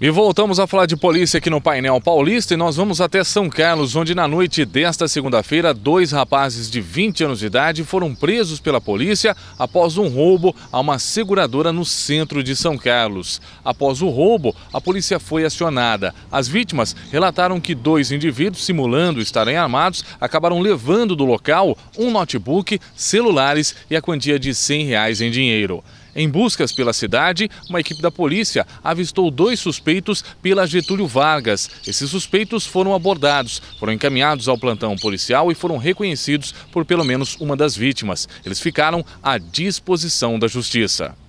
E voltamos a falar de polícia aqui no painel paulista e nós vamos até São Carlos, onde na noite desta segunda-feira, dois rapazes de 20 anos de idade foram presos pela polícia após um roubo a uma seguradora no centro de São Carlos. Após o roubo, a polícia foi acionada. As vítimas relataram que dois indivíduos, simulando estarem armados, acabaram levando do local um notebook, celulares e a quantia de 100 reais em dinheiro. Em buscas pela cidade, uma equipe da polícia avistou dois suspeitos pela Getúlio Vargas. Esses suspeitos foram abordados, foram encaminhados ao plantão policial e foram reconhecidos por pelo menos uma das vítimas. Eles ficaram à disposição da justiça.